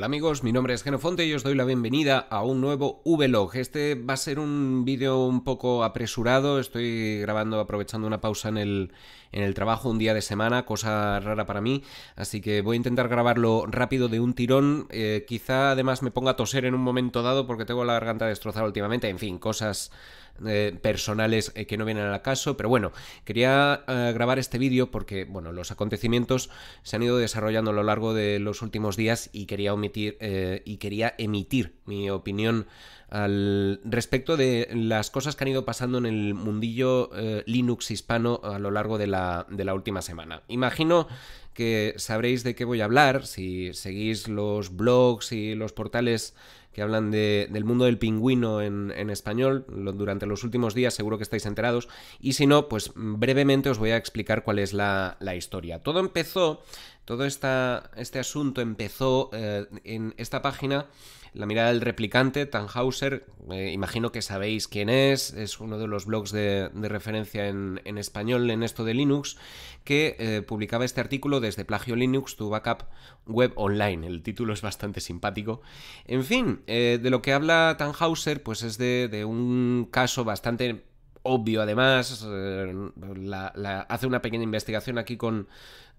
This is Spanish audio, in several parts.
Hola amigos, mi nombre es Genofonte y os doy la bienvenida a un nuevo Vlog. Este va a ser un vídeo un poco apresurado, estoy grabando aprovechando una pausa en el, en el trabajo un día de semana, cosa rara para mí, así que voy a intentar grabarlo rápido de un tirón, eh, quizá además me ponga a toser en un momento dado porque tengo la garganta destrozada últimamente, en fin, cosas eh, personales eh, que no vienen al caso, pero bueno, quería grabar este vídeo porque, bueno, los acontecimientos se han ido desarrollando a lo largo de los últimos días y quería omitir y quería emitir mi opinión al respecto de las cosas que han ido pasando en el mundillo eh, Linux hispano a lo largo de la, última semana. Imagino que sabréis de qué voy a hablar si seguís los blogs y los portales que hablan del mundo del pingüino en, español durante los últimos días, seguro que estáis enterados, y si no, pues brevemente os voy a explicar cuál es la, la historia. Todo empezó todo este asunto empezó eh, en esta página, La mirada del replicante, Tannhauser, eh, imagino que sabéis quién es, es uno de los blogs de, referencia en, español en esto de Linux, que eh, publicaba este artículo desde Plagio Linux, tu backup web online. El título es bastante simpático. En fin, de lo que habla Tannhauser, pues es de, un caso bastante obvio además, hace una pequeña investigación aquí con,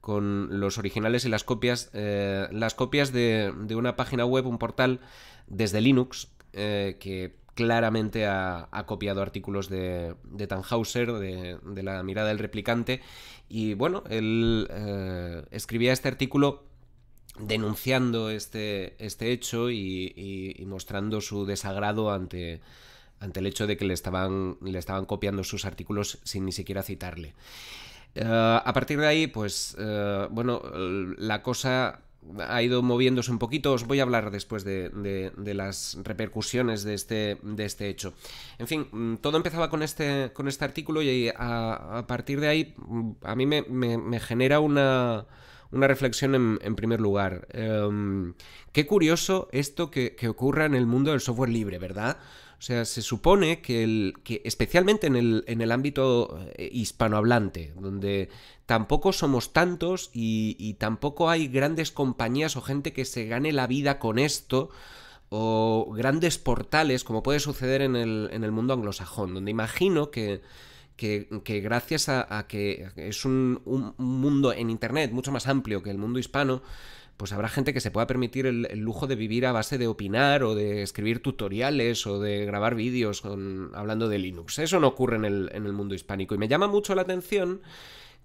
con los originales y las copias, eh, las copias de, de, una página web, un portal desde Linux, eh, que claramente ha, copiado artículos de, de Tannhauser, de, la mirada del replicante, y bueno, él eh, escribía este artículo denunciando este, este hecho y, y mostrando su desagrado ante, ante el hecho de que le estaban, le estaban copiando sus artículos sin ni siquiera citarle. Eh, a partir de ahí, pues, eh, bueno, la cosa ha ido moviéndose un poquito. Os voy a hablar después de, las repercusiones de este, de este, hecho. En fin, mm, todo empezaba con este, con este artículo y eh, a, partir de ahí mm, a mí me, me genera una una reflexión en, primer lugar. Em, qué curioso esto que, ocurra en el mundo del software libre, ¿verdad? O sea, se supone que, el, que especialmente en el, en el ámbito eh, hispanohablante, donde tampoco somos tantos y, tampoco hay grandes compañías o gente que se gane la vida con esto, o grandes portales, como puede suceder en el mundo anglosajón, donde imagino que, que, gracias a, que es un, mundo en Internet mucho más amplio que el mundo hispano, pues habrá gente que se pueda permitir el, lujo de vivir a base de opinar o de escribir tutoriales o de grabar vídeos hablando de Linux. Eso no ocurre en el, mundo hispánico. Y me llama mucho la atención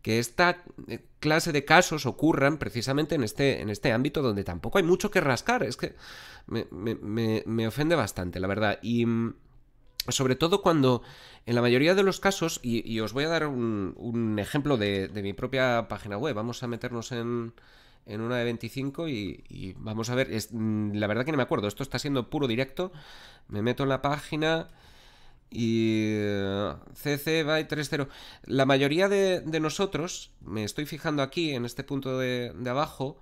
que esta eh, clase de casos ocurran precisamente en este, en este ámbito donde tampoco hay mucho que rascar. Es que me ofende bastante, la verdad. Y mm, sobre todo cuando, en la mayoría de los casos, y, os voy a dar un, ejemplo de, mi propia página web, vamos a meternos en, en una de 25 y, vamos a ver, es, mm, la verdad que no me acuerdo, esto está siendo puro directo, me meto en la página y CC eh, by 3.0. La mayoría de, nosotros, me estoy fijando aquí en este punto de, de abajo,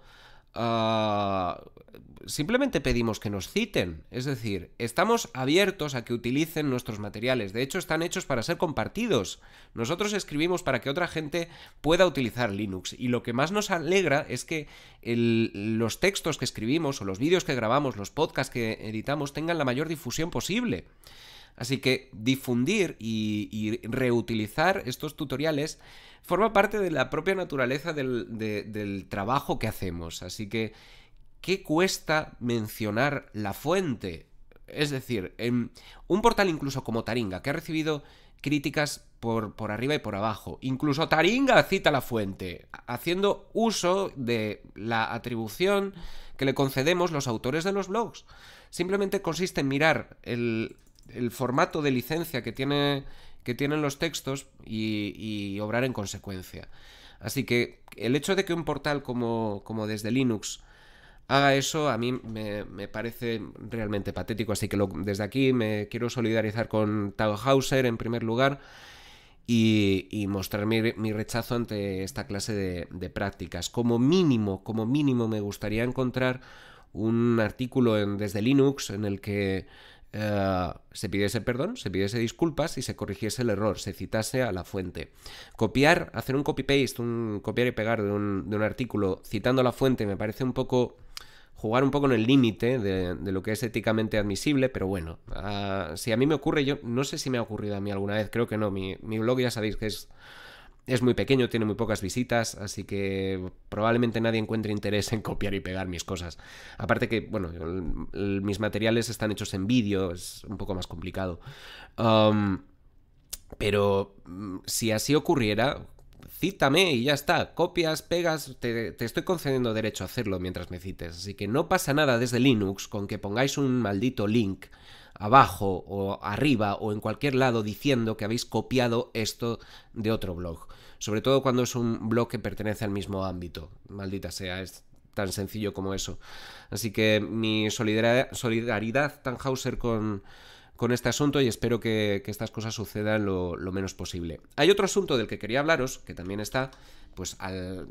Ah, simplemente pedimos que nos citen. Es decir, estamos abiertos a que utilicen nuestros materiales. De hecho, están hechos para ser compartidos. Nosotros escribimos para que otra gente pueda utilizar Linux. Y lo que más nos alegra es que los textos que escribimos o los vídeos que grabamos, los podcasts que editamos tengan la mayor difusión posible. Así que difundir y, reutilizar estos tutoriales forma parte de la propia naturaleza del, trabajo que hacemos. Así que, ¿qué cuesta mencionar la fuente? Es decir, en un portal incluso como Taringa, que ha recibido críticas por, por, arriba y por abajo. Incluso Taringa cita la fuente, haciendo uso de la atribución que le concedemos los autores de los blogs. Simplemente consiste en mirar el, el formato de licencia que, tiene, que tienen los textos y, obrar en consecuencia. Así que el hecho de que un portal como, como desde Linux haga eso a mí me, parece realmente patético, así que desde aquí me quiero solidarizar con Tauhauser en primer lugar y, y mostrar mi, rechazo ante esta clase de, de, prácticas. Como mínimo, como mínimo me gustaría encontrar un artículo en, desde Linux en el que eh, se pidiese perdón, se pidiese disculpas y se corrigiese el error, se citase a la fuente. Copiar, hacer un copy-paste, un copiar y pegar de un, artículo citando a la fuente me parece un poco jugar un poco en el límite de, lo que es éticamente admisible, pero bueno, ah, si a mí me ocurre, yo no sé si me ha ocurrido a mí alguna vez, creo que no, mi, mi blog ya sabéis que es es muy pequeño, tiene muy pocas visitas, así que probablemente nadie encuentre interés en copiar y pegar mis cosas. Aparte que, bueno, mis materiales están hechos en vídeo, es un poco más complicado. Um, pero mm, si así ocurriera, cítame y ya está. Copias, pegas, te, te, estoy concediendo derecho a hacerlo mientras me cites. Así que no pasa nada desde Linux con que pongáis un maldito link abajo o arriba o en cualquier lado diciendo que habéis copiado esto de otro blog. Sobre todo cuando es un blog que pertenece al mismo ámbito. Maldita sea, es tan sencillo como eso. Así que mi solidaridad, tan Tannhauser con, con este asunto y espero que, estas cosas sucedan lo, lo menos posible. Hay otro asunto del que quería hablaros, que también está pues al,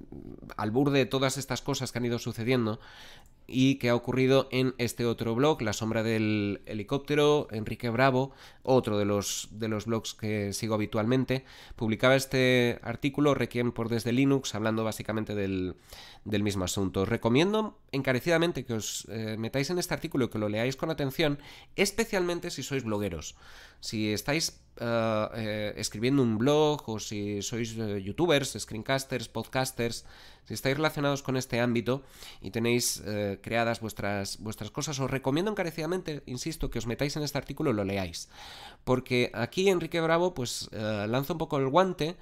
al burde de todas estas cosas que han ido sucediendo y que ha ocurrido en este otro blog, La sombra del helicóptero, Enrique Bravo, otro de los, de los blogs que sigo habitualmente, publicaba este artículo, Requiem por desde Linux, hablando básicamente del, mismo asunto. Os recomiendo encarecidamente que os eh, metáis en este artículo y que lo leáis con atención, especialmente si sois blogueros. Si estáis eh, eh, escribiendo un blog o si sois eh, youtubers, screencasters, podcasters, si estáis relacionados con este ámbito y tenéis creadas vuestras, vuestras cosas, os recomiendo encarecidamente, insisto, que os metáis en este artículo y lo leáis. Porque aquí Enrique Bravo pues lanza un poco el guante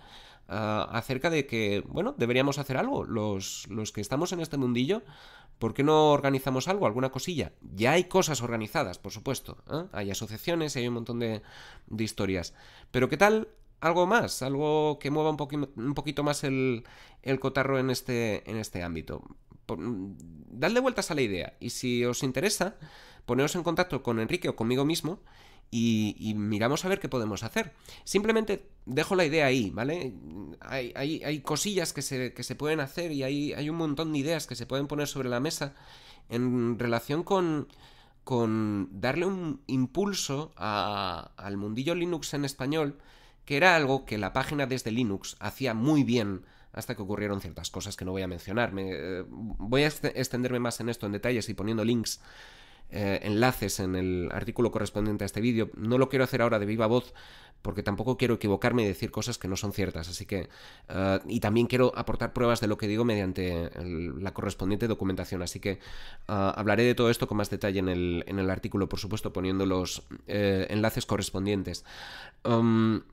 Ah, acerca de que, bueno, deberíamos hacer algo. Los, que estamos en este mundillo, ¿por qué no organizamos algo, alguna cosilla? Ya hay cosas organizadas, por supuesto. ¿eh? Hay asociaciones y hay un montón de, de historias. Pero ¿qué tal algo más, algo que mueva un, poquito más el, cotarro en este, en este ámbito. darle mm, dadle vueltas a la idea y si os interesa, poneros en contacto con Enrique o conmigo mismo y, miramos a ver qué podemos hacer. Simplemente dejo la idea ahí, ¿vale? Hay, cosillas que se, pueden hacer y hay, hay un montón de ideas que se pueden poner sobre la mesa en relación con, con darle un impulso al mundillo Linux en español, que era algo que la página desde Linux hacía muy bien hasta que ocurrieron ciertas cosas que no voy a mencionar. Eh, voy a extenderme más en esto en detalles y poniendo links eh, enlaces en el artículo correspondiente a este vídeo. No lo quiero hacer ahora de viva voz porque tampoco quiero equivocarme y decir cosas que no son ciertas, así que... Eh, y también quiero aportar pruebas de lo que digo mediante la correspondiente documentación, así que eh, hablaré de todo esto con más detalle en el, en el artículo, por supuesto, poniendo los enlaces correspondientes. Um,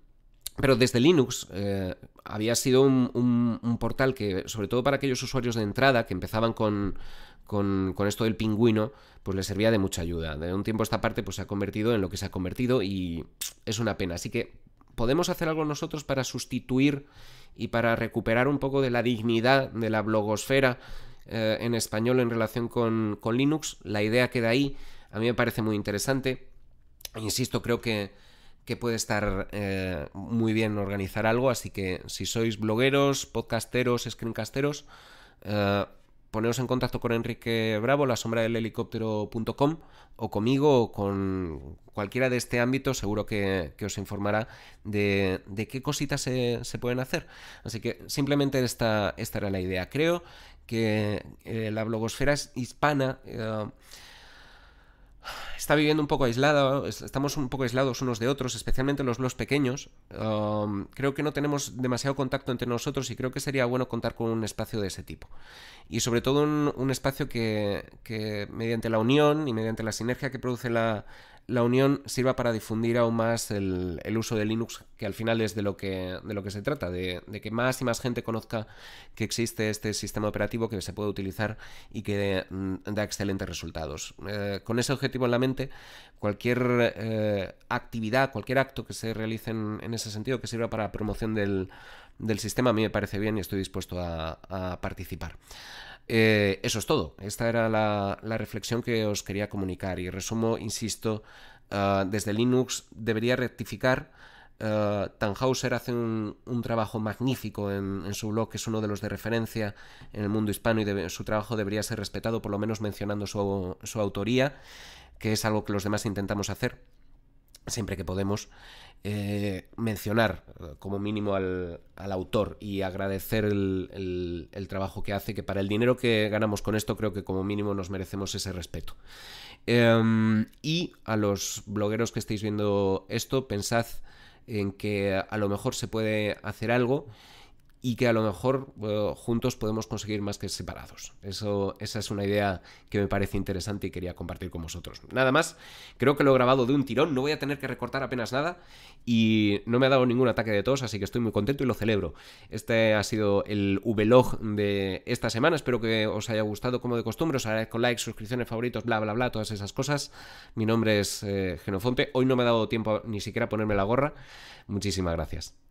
pero desde Linux eh, había sido un, portal que, sobre todo para aquellos usuarios de entrada que empezaban con, esto del pingüino, pues les servía de mucha ayuda. De un tiempo a esta parte pues se ha convertido en lo que se ha convertido y es una pena. Así que podemos hacer algo nosotros para sustituir y para recuperar un poco de la dignidad de la blogosfera eh, en español en relación con, con Linux. La idea queda ahí. A mí me parece muy interesante. Insisto, creo que que puede estar eh, muy bien organizar algo, así que si sois blogueros, podcasteros, screencasteros, eh, poneos en contacto con Enrique Bravo, la sombra del helicóptero.com, o conmigo o con cualquiera de este ámbito, seguro que, os informará de, qué cositas se, pueden hacer. Así que simplemente esta, esta era la idea. Creo que eh, la blogosfera hispana eh, está viviendo un poco aislado, estamos un poco aislados unos de otros, especialmente los blogs pequeños. Um, creo que no tenemos demasiado contacto entre nosotros y creo que sería bueno contar con un espacio de ese tipo. Y sobre todo un, un espacio que, que, mediante la unión y mediante la sinergia que produce la, la unión sirva para difundir aún más el, uso de Linux, que al final es de lo que, de lo que se trata, de, que más y más gente conozca que existe este sistema operativo que se puede utilizar y que mm, da excelentes resultados. Eh, con ese objetivo en la mente, cualquier eh, actividad, cualquier acto que se realice en, ese sentido, que sirva para promoción del, sistema, a mí me parece bien y estoy dispuesto a participar. Eh, eso es todo. Esta era la, reflexión que os quería comunicar y resumo, insisto, ah, desde Linux debería rectificar. Ah, Tannhauser hace un, trabajo magnífico en, su blog, que es uno de los de referencia en el mundo hispano y su trabajo debería ser respetado, por lo menos mencionando su, su autoría, que es algo que los demás intentamos hacer siempre que podemos, eh, mencionar eh, como mínimo al, autor y agradecer el, trabajo que hace, que para el dinero que ganamos con esto creo que como mínimo nos merecemos ese respeto. Em, y a los blogueros que estáis viendo esto, pensad en que a lo mejor se puede hacer algo y que a lo mejor juntos podemos conseguir más que separados. Eso, esa es una idea que me parece interesante y quería compartir con vosotros. Nada más, creo que lo he grabado de un tirón, no voy a tener que recortar apenas nada y no me ha dado ningún ataque de tos, así que estoy muy contento y lo celebro. Este ha sido el vlog de esta semana, espero que os haya gustado como de costumbre, os agradezco likes, suscripciones, favoritos, bla, bla, bla, todas esas cosas. Mi nombre es eh, Genofonte, hoy no me ha dado tiempo ni siquiera ponerme la gorra. Muchísimas gracias.